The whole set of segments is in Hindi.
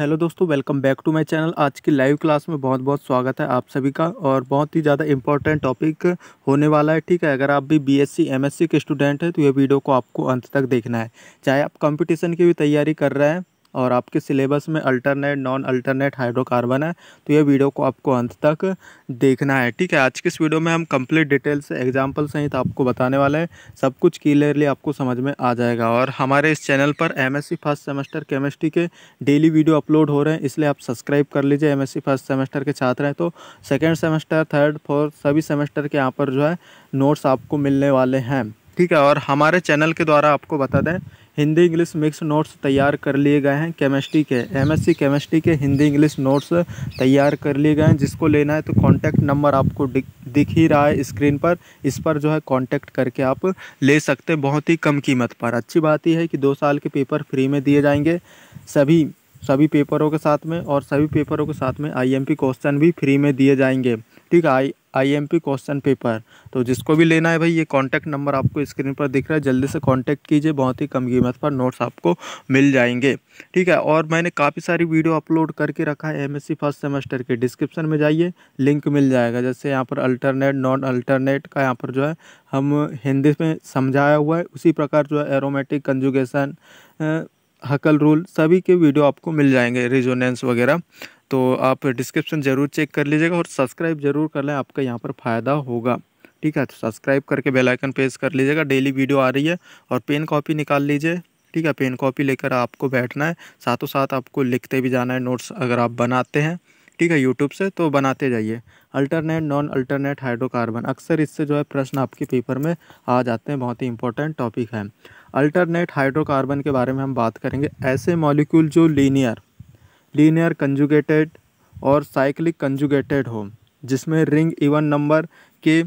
हेलो दोस्तों welcome back to my channel आज की लाइव क्लास में बहुत बहुत स्वागत है आप सभी का और बहुत ही ज़्यादा इंपॉर्टेंट टॉपिक होने वाला है ठीक है अगर आप भी बीएससी एमएससी के स्टूडेंट हैं तो ये वीडियो को आपको अंत तक देखना है चाहे आप कंपटीशन की भी तैयारी कर रहे हैं और आपके सिलेबस में अल्टरनेट नॉन अल्टरनेट हाइड्रोकार्बन है तो ये वीडियो को आपको अंत तक देखना है ठीक है आज के इस वीडियो में हम कंप्लीट डिटेल से एग्जाम्पल सहित आपको बताने वाले हैं सब कुछ क्लियरली आपको समझ में आ जाएगा और हमारे इस चैनल पर एम फर्स्ट सेमेस्टर केमिस्ट्री के डेली वीडियो अपलोड हो रहे हैं इसलिए आप सब्सक्राइब कर लीजिए एम फर्स्ट सेमेस्टर के छात्र हैं तो सेकेंड सेमेस्टर थर्ड फोर्थ सभी सेमेस्टर के यहाँ पर जो है नोट्स आपको मिलने वाले हैं ठीक है और हमारे चैनल के द्वारा आपको बता दें हिंदी इंग्लिश मिक्स नोट्स तैयार कर लिए गए हैं केमिस्ट्री के एमएससी केमिस्ट्री के हिंदी इंग्लिश नोट्स तैयार कर लिए गए हैं जिसको लेना है तो कॉन्टैक्ट नंबर आपको दिख ही रहा है स्क्रीन पर इस पर जो है कांटेक्ट करके आप ले सकते हैं बहुत ही कम कीमत पर अच्छी बात यह है कि दो साल के पेपर फ्री में दिए जाएंगे सभी सभी पेपरों के साथ में और सभी पेपरों के साथ में आईएमपी क्वेश्चन भी फ्री में दिए जाएंगे ठीक है आई आईएमपी क्वेश्चन पेपर तो जिसको भी लेना है भाई ये कॉन्टैक्ट नंबर आपको स्क्रीन पर दिख रहा है जल्दी से कॉन्टैक्ट कीजिए बहुत ही कम कीमत पर नोट्स आपको मिल जाएंगे ठीक है और मैंने काफ़ी सारी वीडियो अपलोड करके रखा है एमएससी फर्स्ट सेमेस्टर के डिस्क्रिप्शन में जाइए लिंक मिल जाएगा जैसे यहाँ पर अल्टरनेट नॉन अल्टरनेट का यहाँ पर जो है हम हिंदी में समझाया हुआ है उसी प्रकार जो है एरोमेटिक कंजुगेशन हकल रूल सभी के वीडियो आपको मिल जाएंगे रिजोनेंस वगैरह तो आप डिस्क्रिप्शन ज़रूर चेक कर लीजिएगा और सब्सक्राइब ज़रूर कर लें आपका यहाँ पर फ़ायदा होगा ठीक है तो सब्सक्राइब करके बेल आइकन प्रेस कर लीजिएगा डेली वीडियो आ रही है और पेन कॉपी निकाल लीजिए ठीक है पेन कॉपी लेकर आपको बैठना है साथों साथ आपको लिखते भी जाना है नोट्स अगर आप बनाते हैं ठीक है यूट्यूब से तो बनाते जाइए अल्टरनेट नॉन अल्टरनेट हाइड्रोकार्बन अक्सर इससे जो है प्रश्न आपके पेपर में आ जाते हैं बहुत ही इंपॉर्टेंट टॉपिक है अल्टरनेट हाइड्रोकार्बन के बारे में हम बात करेंगे ऐसे मॉलिक्यूल जो लीनियर लीनियर कंजुगेटेड और साइक्लिक कंजुगेटेड हो जिसमें रिंग इवन नंबर के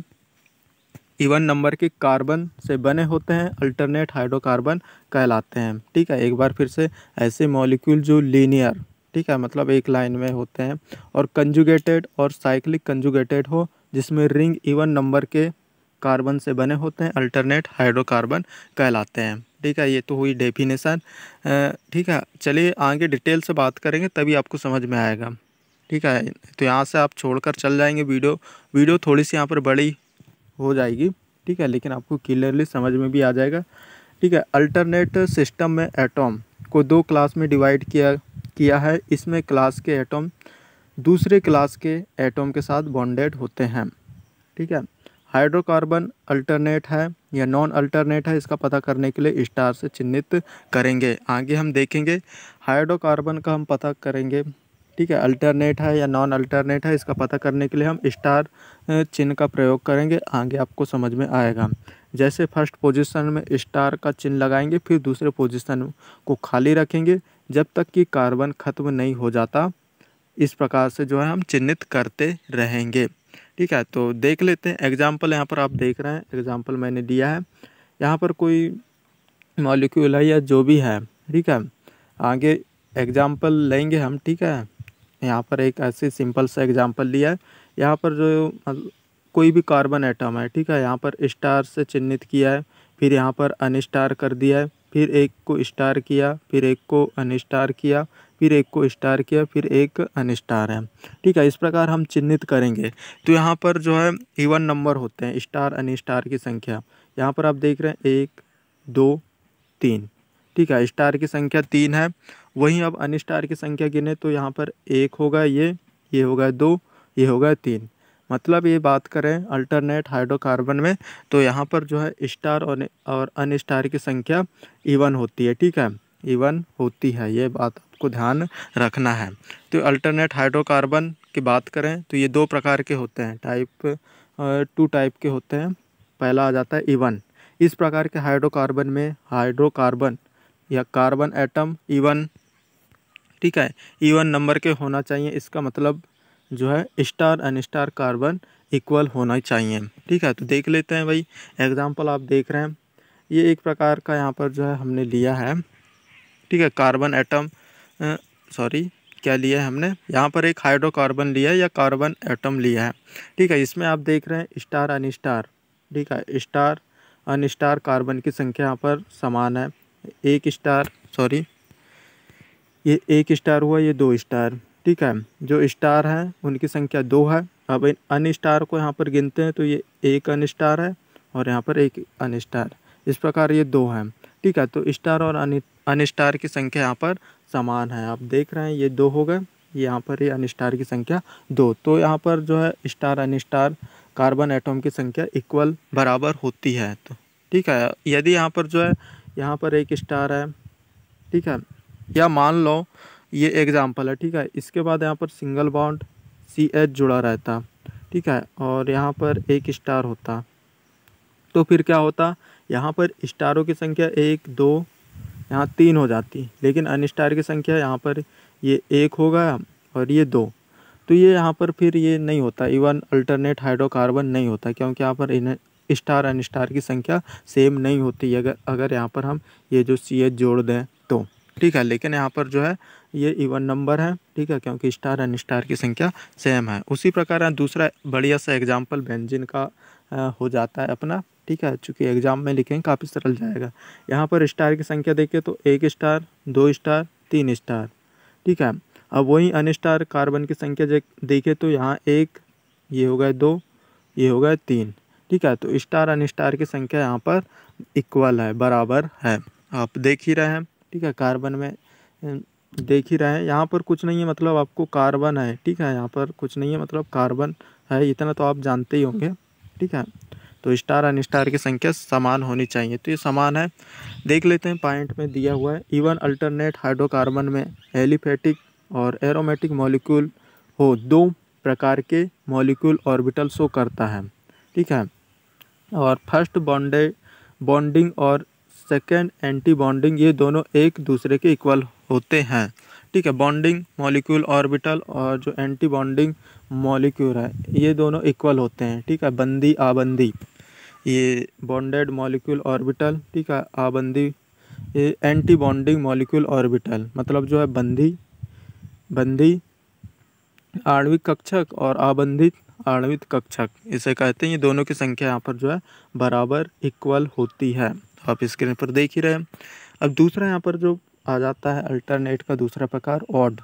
इवन नंबर के कार्बन से बने होते हैं अल्टरनेट हाइड्रोकार्बन कहलाते हैं ठीक है एक बार फिर से ऐसे मॉलिक्यूल जो लीनियर ठीक है मतलब एक लाइन में होते हैं और कंजुगेटेड और साइक्लिक कंजुगेटेड हो जिसमें रिंग इवन नंबर के कार्बन से बने होते हैं अल्टरनेट हाइड्रोकार्बन कहलाते हैं ठीक है ये तो हुई डेफिनेशन ठीक है चलिए आगे डिटेल से बात करेंगे तभी आपको समझ में आएगा ठीक है तो यहाँ से आप छोड़कर चल जाएंगे वीडियो वीडियो थोड़ी सी यहाँ पर बड़ी हो जाएगी ठीक है लेकिन आपको क्लियरली समझ में भी आ जाएगा ठीक है अल्टरनेट सिस्टम में एटॉम को दो क्लास में डिवाइड किया किया है इसमें क्लास के एटम दूसरे क्लास के एटम के साथ बॉन्डेड होते हैं ठीक है हाइड्रोकार्बन अल्टरनेट है या नॉन अल्टरनेट है इसका पता करने के लिए स्टार से चिन्हित करेंगे आगे हम देखेंगे हाइड्रोकार्बन का हम पता करेंगे ठीक है अल्टरनेट है या नॉन अल्टरनेट है इसका पता करने के लिए हम स्टार चिन्ह का प्रयोग करेंगे आगे आपको समझ में आएगा जैसे फर्स्ट पोजीशन में स्टार का चिन्ह लगाएंगे फिर दूसरे पोजीशन को खाली रखेंगे जब तक कि कार्बन ख़त्म नहीं हो जाता इस प्रकार से जो है हम चिन्हित करते रहेंगे ठीक है तो देख लेते हैं एग्जाम्पल यहाँ पर आप देख रहे हैं एग्जाम्पल मैंने दिया है यहाँ पर कोई मॉलिक्यूल है या जो भी है ठीक है आगे एग्जाम्पल लेंगे हम ठीक है यहाँ पर एक ऐसे सिंपल सा एग्जाम्पल लिया है यहाँ पर जो कोई भी कार्बन एटम है ठीक है यहाँ पर स्टार से चिन्हित किया है फिर यहाँ पर अनस्टार कर दिया है फिर एक को स्टार किया फिर एक को अनस्टार किया फिर एक को स्टार किया फिर एक अनस्टार है ठीक है इस प्रकार हम चिन्हित करेंगे तो यहाँ पर जो है इवन नंबर होते हैं स्टार अनस्टार की संख्या यहाँ पर आप देख रहे हैं एक दो तीन ठीक है स्टार की संख्या तीन है वहीं अब अनस्टार की संख्या गिने तो यहाँ पर एक होगा ये ये होगा दो ये होगा तीन मतलब ये बात करें अल्टरनेट हाइड्रोकार्बन में तो यहाँ पर जो है स्टार और और अन स्टार की संख्या इवन होती है ठीक है इवन होती है ये बात आपको ध्यान रखना है तो अल्टरनेट हाइड्रोकार्बन की बात करें तो ये दो प्रकार के होते हैं टाइप टू टाइप के होते हैं पहला आ जाता है इवन इस प्रकार के हाइड्रोकार्बन में हाइड्रोकार्बन या कार्बन एटम इवन ठीक है इवन नंबर के होना चाहिए इसका मतलब जो है star and star carbon equal होना चाहिए ठीक है तो देख लेते हैं भाई एग्ज़ाम्पल आप देख रहे हैं ये एक प्रकार का यहाँ पर जो है हमने लिया है ठीक है कार्बन एटम सॉरी क्या लिया है हमने यहाँ पर एक हाइड्रोकार्बन लिया है या कार्बन एटम लिया है ठीक है इसमें आप देख रहे हैं स्टार अन स्टार ठीक है स्टार अन स्टार कार्बन की संख्या यहाँ पर समान है एक स्टार सॉरी ये एक स्टार हुआ ये दो स्टार ठीक है जो स्टार हैं उनकी संख्या दो है अब इन अन स्टार को यहाँ पर गिनते हैं तो ये एक अन स्टार है और यहाँ पर एक अन स्टार इस प्रकार ये दो हैं ठीक है तो स्टार और अन स्टार की संख्या यहाँ पर समान है आप देख रहे हैं ये दो हो गए यहाँ पर ये अन स्टार की संख्या दो तो यहाँ पर जो है star unstar carbon atom की संख्या इक्वल बराबर होती है तो ठीक है यदि यहाँ पर जो है यहाँ पर एक स्टार है ठीक है या मान लो ये एग्ज़ाम्पल है ठीक है इसके बाद यहाँ पर सिंगल बॉन्ड सी एच जुड़ा रहता ठीक है और यहाँ पर एक स्टार होता तो फिर क्या होता यहाँ पर स्टारों की संख्या एक दो यहाँ तीन हो जाती लेकिन अन स्टार की संख्या यहाँ पर ये एक होगा और ये दो तो ये यहाँ पर फिर ये नहीं होता इवन अल्टरनेट हाइड्रोकार्बन नहीं होता क्योंकि यहाँ पर इन स्टार अन स्टार की संख्या सेम नहीं होती अगर अगर यहाँ पर हम ये जो सी एच जोड़ दें तो ठीक है लेकिन यहाँ पर जो है ये इवन नंबर है ठीक है क्योंकि स्टार एंड स्टार की संख्या सेम है उसी प्रकार दूसरा बढ़िया सा एग्जाम्पल बेंजिन का हो जाता है अपना ठीक है चूँकि एग्ज़ाम में लिखेंगे काफ़ी सरल जाएगा यहाँ पर स्टार की संख्या देखिए तो एक स्टार दो स्टार तीन स्टार ठीक है अब वही अन स्टार कार्बन की संख्या देखें तो यहाँ एक ये हो गए दो ये हो गए तीन ठीक है तो स्टार अन स्टार की संख्या यहाँ पर इक्वल है बराबर है आप देख ही रहे हैं ठीक है कार्बन में देख ही रहे हैं यहाँ पर कुछ नहीं है मतलब आपको कार्बन है ठीक है यहाँ पर कुछ नहीं है मतलब कार्बन है इतना तो आप जानते ही होंगे ठीक है तो स्टार एंड स्टार की संख्या समान होनी चाहिए तो ये समान है देख लेते हैं पॉइंट में दिया हुआ है इवन अल्टरनेट हाइड्रोकार्बन में एलिफेटिक और एरोमेटिक मॉलिक्यूल हो दो प्रकार के मॉलिक्यूल ऑर्बिटल शो करता है ठीक है और फर्स्ट बॉन्डे बॉन्डिंग और सेकेंड एंटी बॉन्डिंग ये दोनों एक दूसरे के इक्वल होते हैं ठीक है बॉन्डिंग मॉलिक्यूल ऑर्बिटल और जो एंटी बॉन्डिंग मॉलिक्यूल है ये दोनों इक्वल होते हैं ठीक है बंदी आबंदी ये बॉन्डेड मॉलिक्यूल ऑर्बिटल ठीक है आबंदी ये एंटी बॉन्डिंग मॉलिक्यूल ऑर्बिटल मतलब जो है बंदी बंदी आणविक कक्षक और आबंधित आणविक कक्षक इसे कहते हैं ये दोनों की संख्या यहाँ पर जो है बराबर इक्वल होती है आप स्क्रीन पर देख ही रहे हैं अब दूसरा यहाँ पर जो आ जाता है अल्टरनेट का दूसरा प्रकार ऑड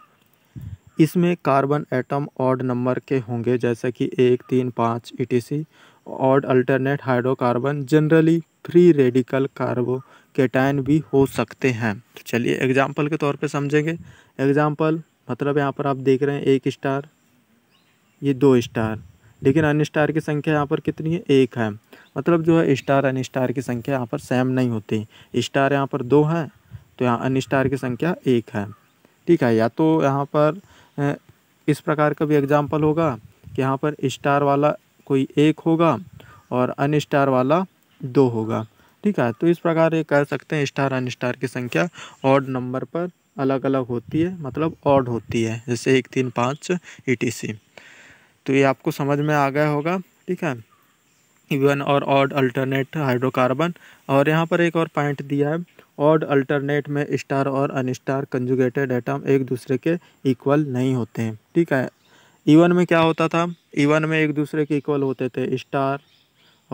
इसमें कार्बन एटम ऑड नंबर के होंगे जैसे कि एक तीन पाँच ई odd alternate hydrocarbon generally free radical carbocation भी हो सकते हैं तो चलिए एग्जाम्पल के तौर पे समझेंगे एग्जाम्पल मतलब यहाँ पर आप देख रहे हैं एक स्टार ये दो स्टार लेकिन अन्य स्टार की संख्या यहाँ पर कितनी है एक है मतलब जो है स्टार अन स्टार की संख्या यहाँ पर सेम नहीं होती स्टार यहाँ पर दो है तो यहाँ अन स्टार की संख्या एक है ठीक है या तो यहाँ पर इस प्रकार का भी एग्जाम्पल होगा कि यहाँ पर स्टार वाला कोई एक होगा और अन स्टार वाला दो होगा ठीक है तो इस प्रकार ये कह सकते हैं स्टार अन स्टार की संख्या ऑड नंबर पर अलग अलग होती है मतलब ऑड होती है जैसे एक तीन पाँच ई तो ये आपको समझ में आ गया होगा ठीक है इवन और ऑड अल्टरनेट हाइड्रोकार्बन और यहाँ पर एक और पॉइंट दिया है ऑड अल्टरनेट में स्टार और अनस्टार कंजुगेटेड एटम एक दूसरे के इक्वल नहीं होते हैं ठीक है इवन में क्या होता था इवन में एक दूसरे के इक्वल होते थे स्टार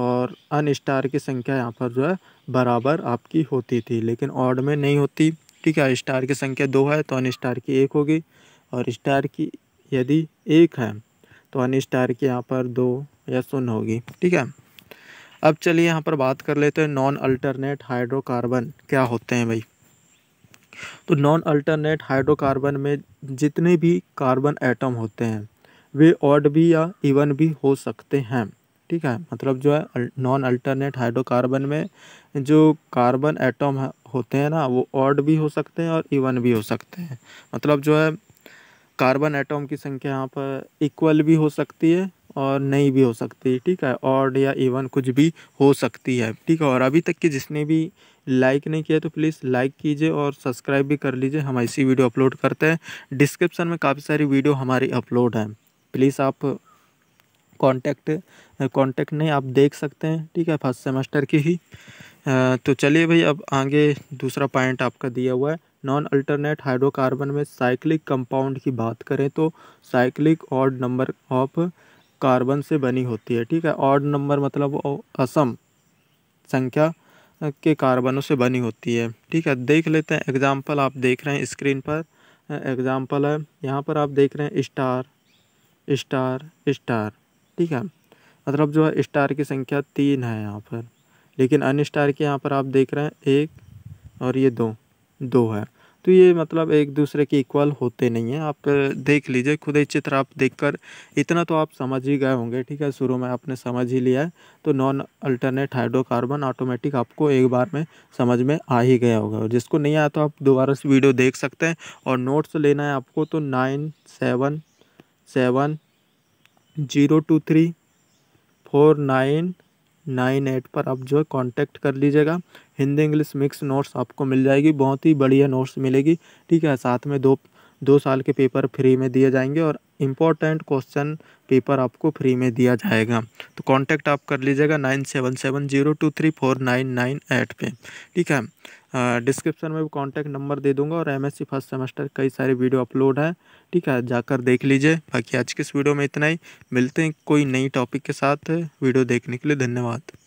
और अन स्टार की संख्या यहाँ पर जो है बराबर आपकी होती थी लेकिन ऑड में नहीं होती ठीक है स्टार की संख्या दो है तो अन स्टार की एक होगी और स्टार की यदि एक है तो अन स्टार की यहाँ पर दो या शून्य होगी ठीक है अब चलिए यहाँ पर बात कर लेते हैं नॉन अल्टरनेट हाइड्रोकार्बन क्या होते हैं भाई तो नॉन अल्टरनेट हाइड्रोकार्बन में जितने भी कार्बन एटम होते हैं वे ऑड भी या इवन भी हो सकते हैं ठीक है मतलब जो है नॉन अल्टरनेट हाइड्रोकार्बन में जो कार्बन एटम होते हैं ना वो ऑड भी हो सकते हैं और इवन भी हो सकते हैं मतलब जो है कार्बन एटम की संख्या यहाँ पर इक्वल भी हो सकती है और नहीं भी हो सकती ठीक है ऑड या इवन कुछ भी हो सकती है ठीक है और अभी तक के जिसने भी लाइक नहीं किया तो प्लीज़ लाइक कीजिए और सब्सक्राइब भी कर लीजिए हम ऐसी वीडियो अपलोड करते हैं डिस्क्रिप्शन में काफ़ी सारी वीडियो हमारी अपलोड हैं प्लीज़ आप कांटेक्ट कांटेक्ट नहीं आप देख सकते हैं ठीक है फर्स्ट सेमेस्टर की ही तो चलिए भाई अब आगे दूसरा पॉइंट आपका दिया हुआ है नॉन अल्टरनेट हाइड्रोकार्बन में साइक्लिक कंपाउंड की बात करें तो cyclic odd number of carbon से बनी होती है ठीक है ऑड नंबर मतलब असम संख्या के कार्बनों से बनी होती है ठीक है देख लेते हैं एग्जाम्पल आप देख रहे हैं स्क्रीन पर एग्जाम्पल है यहाँ पर आप देख रहे हैं स्टार स्टार स्टार ठीक है मतलब जो है स्टार की संख्या तीन है यहाँ पर लेकिन अन स्टार के यहाँ पर आप देख रहे हैं एक और ये दो दो है तो ये मतलब एक दूसरे के इक्वल होते नहीं हैं आप देख लीजिए खुद ही चित्र आप देखकर इतना तो आप समझ ही गए होंगे ठीक है शुरू में आपने समझ ही लिया है तो नॉन अल्टरनेट हाइड्रोकार्बन ऑटोमेटिक आपको एक बार में समझ में आ ही गया होगा और जिसको नहीं आया तो आप दोबारा से वीडियो देख सकते हैं और नोट्स लेना है आपको तो nine seven seven zero two three four nine nine eight पर आप जो है कॉन्टैक्ट कर लीजिएगा हिंदी इंग्लिश मिक्स नोट्स आपको मिल जाएगी बहुत ही बढ़िया नोट्स मिलेगी ठीक है साथ में दो दो साल के पेपर फ्री में दिए जाएंगे और इम्पॉर्टेंट क्वेश्चन पेपर आपको फ्री में दिया जाएगा तो कांटेक्ट आप कर लीजिएगा nine seven seven zero two three four nine nine eight पे ठीक है डिस्क्रिप्शन में भी कांटेक्ट नंबर दे दूंगा और एमएससी फर्स्ट सेमेस्टर कई सारे वीडियो अपलोड हैं ठीक है जाकर देख लीजिए बाकी आज के इस वीडियो में इतना ही मिलते हैं कोई नई टॉपिक के साथ वीडियो देखने के लिए धन्यवाद